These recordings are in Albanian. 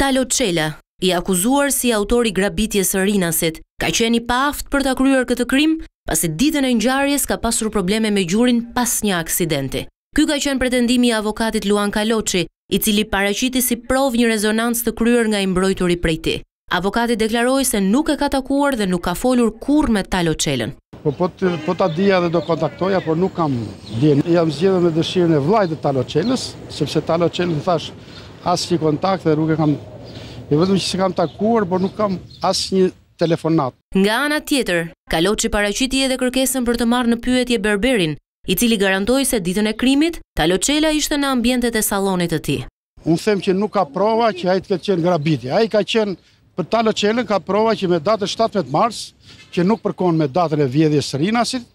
Talo Qela, i akuzuar si autori grabitje së rinasit, ka qeni pa aft për të kryer këtë krim, pasi ditën e njëjarjes ka pasur probleme me gjurin pas një aksidenti. Ky ka qenë pretendimi i avokatit Luan Kaloqi, i cili paraqiti si prov një rezonancë të kryer nga imbrojturi prej ti. Avokati deklaroi se nuk e ka takuar dhe nuk ka folur kurrë me Talo Qelen. Po po të, po ta dija dhe do kontaktoja, por nuk kam dije. Jam zgjedhur me dëshirën e vllajt të Talo Qeles, sepse Talo Çelën thash asë një kontakt dhe nuk e kam, e vetëm që se kam takuar, por nuk kam asë një telefonat. Nga ana tjetër, kalot që paraqyti edhe kërkesën për të marrë në pyetje berberin, i cili garantoj se ditën e krimit, taloqela ishte në ambjente e salonit të ti. Unë them që nuk ka prova që ajtë këtë qenë grabiti, ajtë ka qenë për taloqelen ka prova që me datë 17 mars, që nuk përkon me datën e vjedhjes rinasit,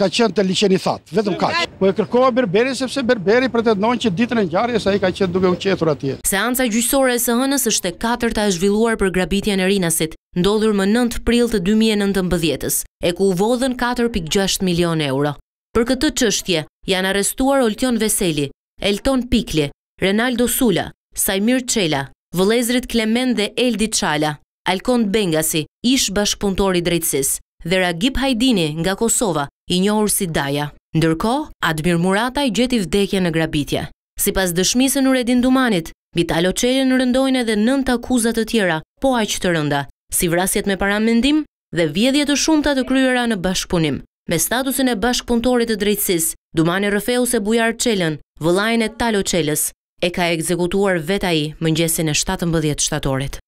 ka qenë të liqeni thatë, vetëm kaqë. Po e kërkoha Berberi, sepse Berberi pretendon që ditën e njarjes a i ka qenë duke u qetur atje. Seansa gjysore e së hënës është e katër të zhvilluar për grabitja në rinasit, ndodhur më 9 pril të 2019 e ku u vodhen 4.6 milion euro. Për këtë qështje, janë arestuar Olton Veseli, Elton Pikli, Renaldo Sula, Saimir Qela, Vëlezrit Klemen dhe Eldi Qala, Alkon Bengasi, ish bashkëpuntori drejtsis, dhe Ragip Hajdini nga Kosova, i njohur si Daja. Ndërko, Admir Murata i gjeti vdekje në grabitje. Si pas dëshmisën në redin dumanit, Vitalo Qeje në rëndojnë edhe nën akuzat të tjera, po aqë të rënda, si vrasjet me paramendim dhe vjedhjet të shumë të të kryera në bashkëpunim. Me statusin e bashkëpuntorit të drejtsis, Dumane Rëfeu se Bujar Qelen, vëlajnë e Talo Qeles, e ka ekzekutuar veta i mëngjesin e 17 shtatorit.